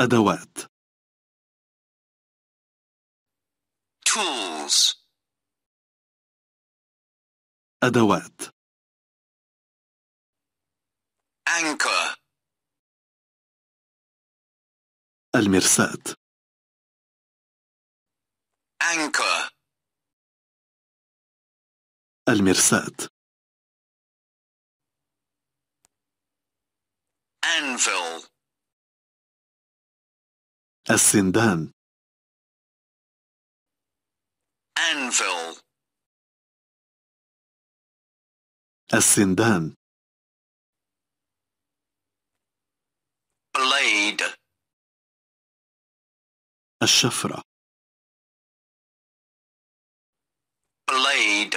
أدوات tools أدوات anchor المرساة anchor المرساة anvil A Ascendan. Anvil. A Ascendan. Blade. Ashafra. Blade.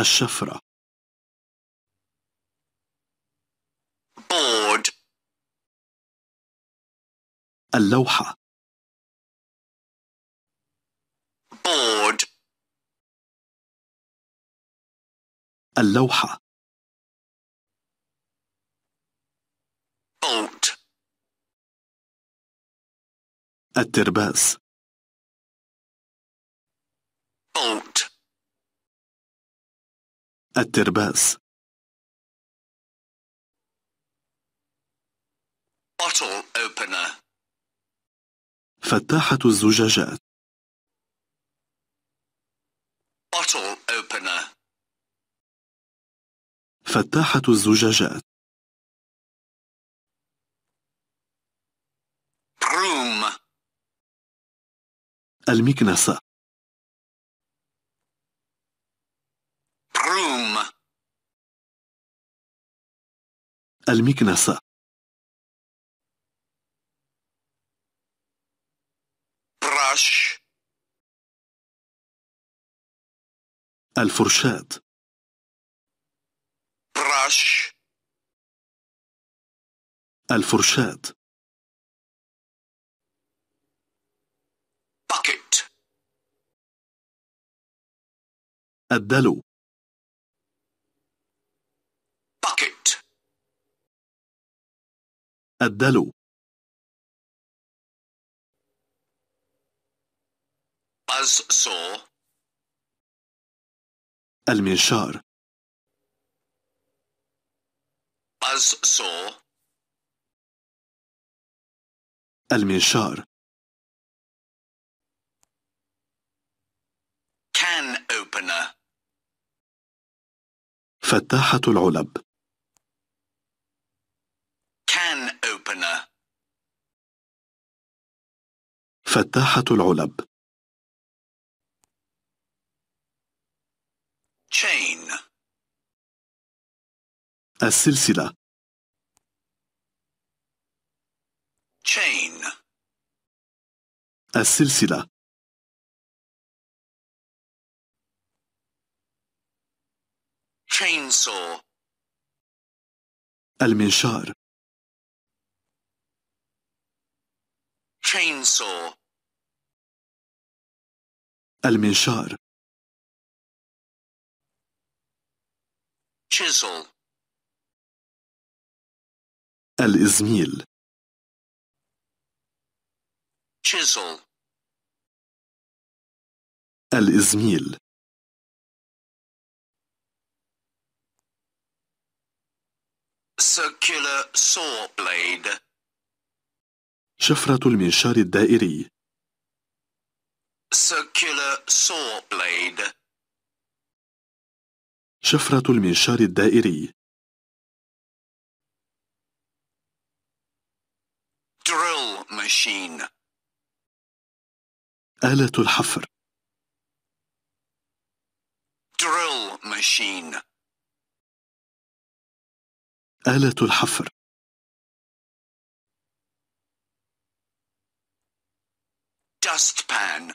Ashafra. Board. اللوحة board اللوحة boat الترباس boat الترباس bottle opener فتاحة الزجاجات bottle opener فتاحة الزجاجات broom المكنسة broom المكنسة الفرشاة برش الفرشاة باكيت الدلو باكيت الدلو باز buzzsaw المنشار سو المنشار can opener فتاحة العلب can opener فتاحة العلب chain السلسلة chain السلسلة chainsaw المنشار chainsaw المنشار chisel الإزميل chisel الإزميل circular saw blade شفرة المنشار الدائري circular saw blade شفرة المنشار الدائري drill machine آلة الحفر drill machine آلة الحفر dustpan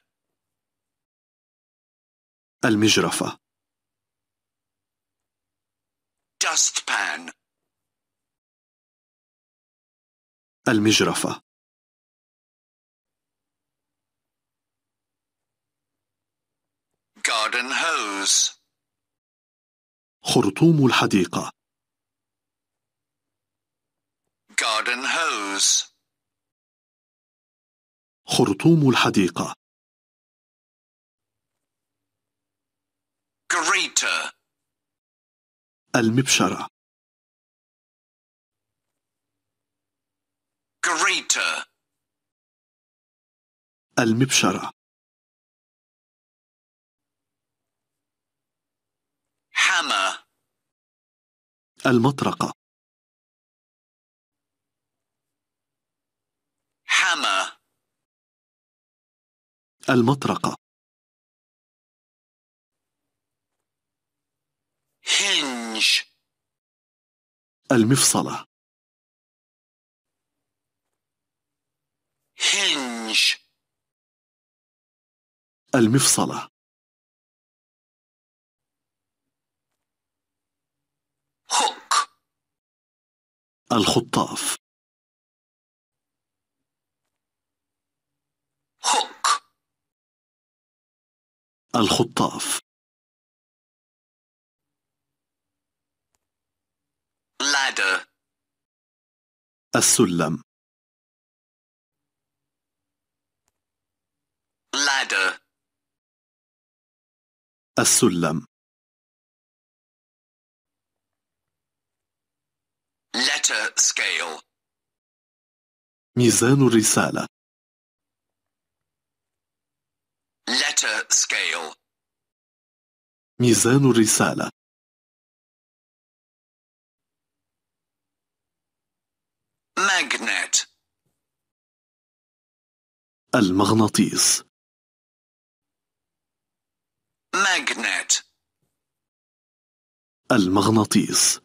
المجرفة dustpan المجرفة garden hose خرطوم الحديقة garden hose خرطوم الحديقة greater المبشرة greater المبشرة hammer المطرقة hammer المطرقة hinge المفصلة hinge المفصلة hook الخطاف الخطاف السلم ladder السلم letter scale ميزان الرسالة letter scale ميزان الرسالة magnet المغناطيس magnet المغناطيس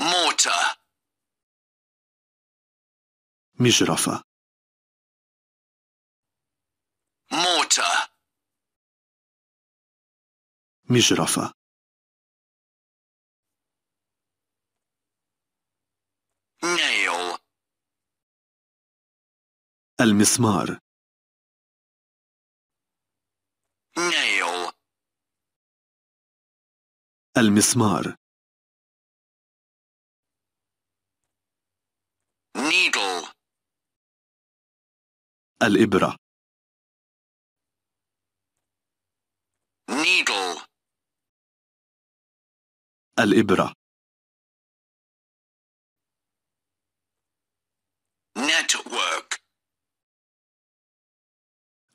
motor مجرفة motor مجرفة المسمار nail المسمار needle الإبرة needle الإبرة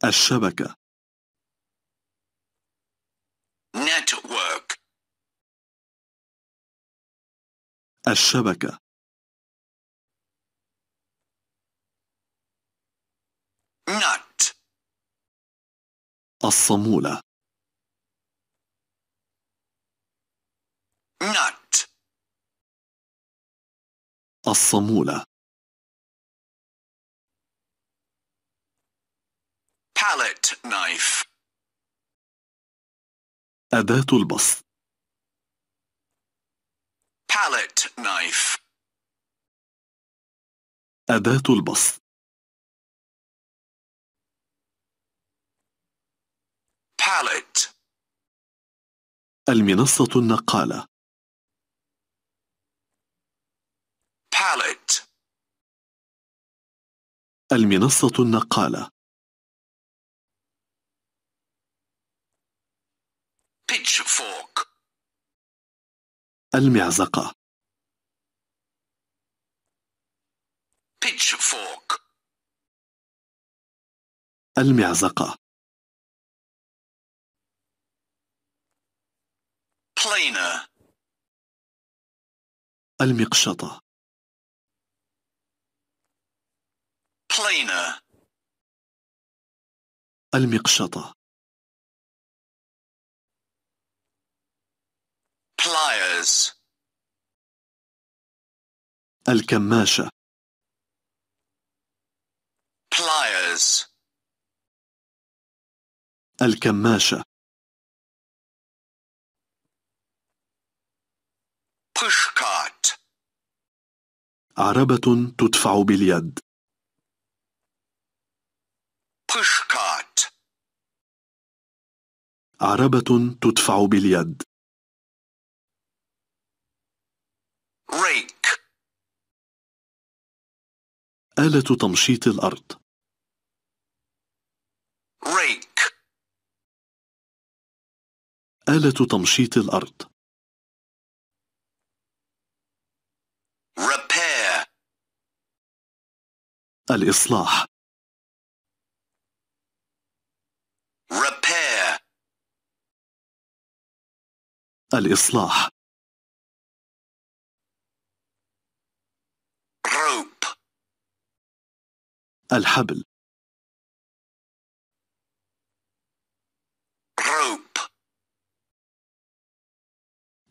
الشبكة network الشبكة nut الصمولة nut الصمولة wet knife أداة البسط palette knife أداة البسط palette المنصة النقالة palette المنصة النقالة المعزقة pitchfork المعزقة planer المقشطة planer المقشطة pliers الكماشة pliers الكماشة pushcart عربة تدفع باليد pushcart عربة تدفع باليد آلة تمشيط الأرض rake آلة تمشيط الأرض repair الإصلاح repair الإصلاح الحبل rope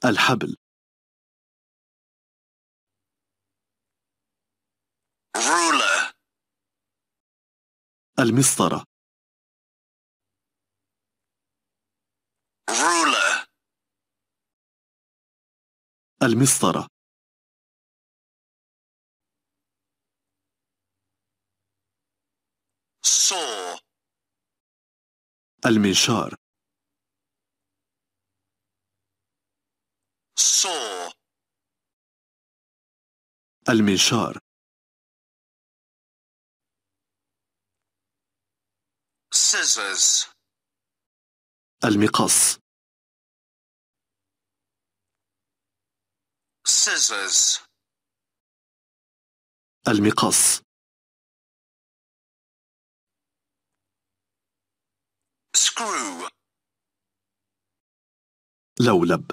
الحبل ruler المسطرة ruler المسطرة saw المنشار saw المنشار سيزرز المقص سيزرز المقص screw لولب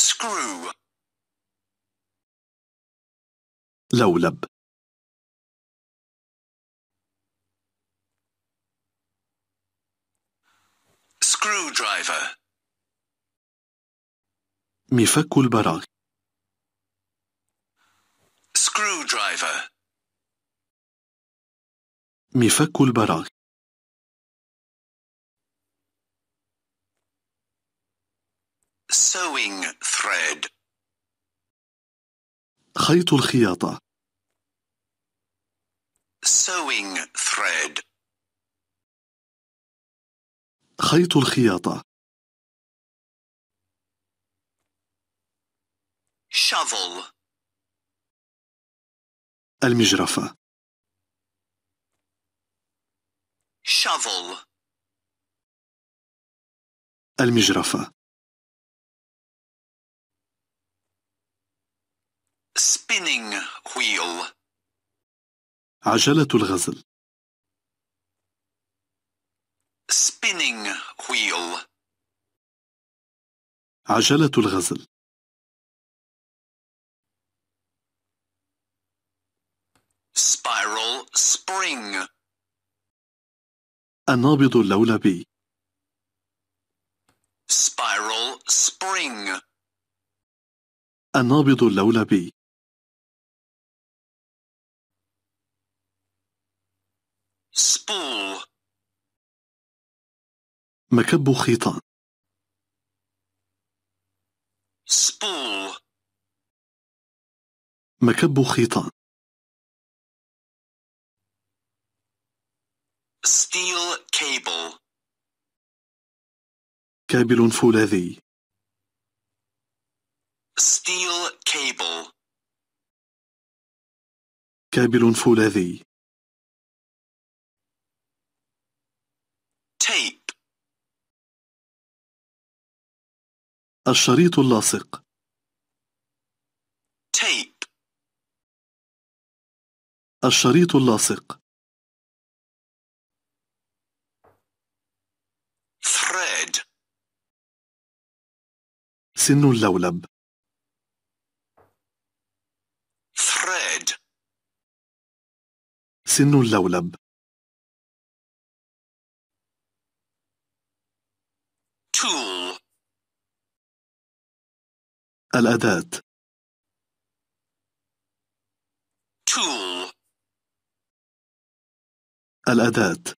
screw لولب screwdriver مفك البراغي مفك البراغي sewing thread خيط الخياطة sewing thread خيط الخياطة shovel المجرفة shovel المجرفة spinning wheel عجلة الغزل spinning wheel عجلة الغزل spiral spring النابض اللولبي spiral spring النابض اللولبي spool مكب خيطان spool مكب خيطان steel cable كابل فولاذي steel cable كابل فولاذي tape الشريط اللاصق tape الشريط اللاصق سن اللولب فريد سن اللولب tool الأداة tool الأداة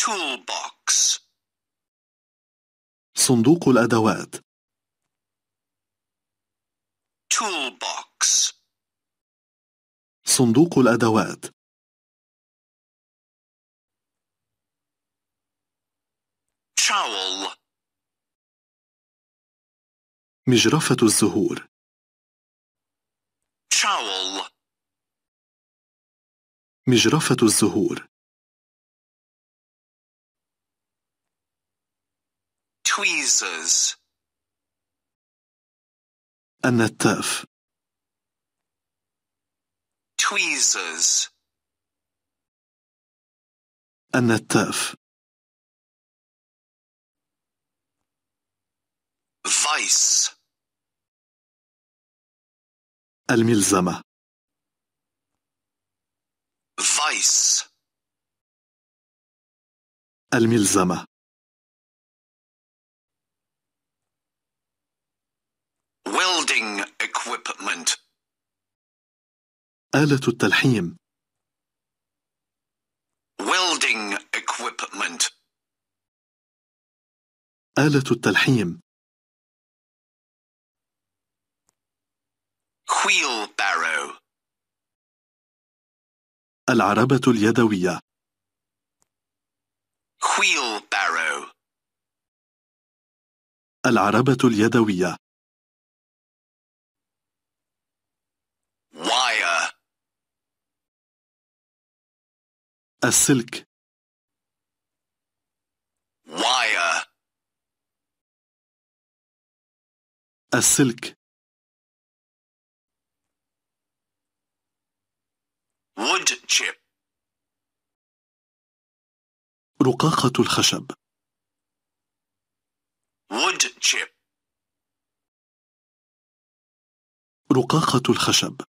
toolbox بوكس صندوق الأدوات تول بوكس صندوق الأدوات شاول مجرفة الزهور شاول مجرفة الزهور tweezers النتاف tweezers النتاف vice الملزمة vice الملزمة Testing equipment. آلة التلحيم. Welding equipment. آلة التلحيم. Wheelbarrow. العربة اليدوية. Wheelbarrow. العربة اليدوية السلك wire السلك wood chip رقاقة الخشب wood chip رقاقة الخشب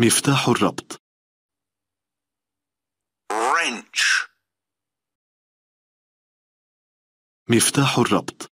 مفتاح الربط wrench مفتاح الربط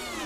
Yeah.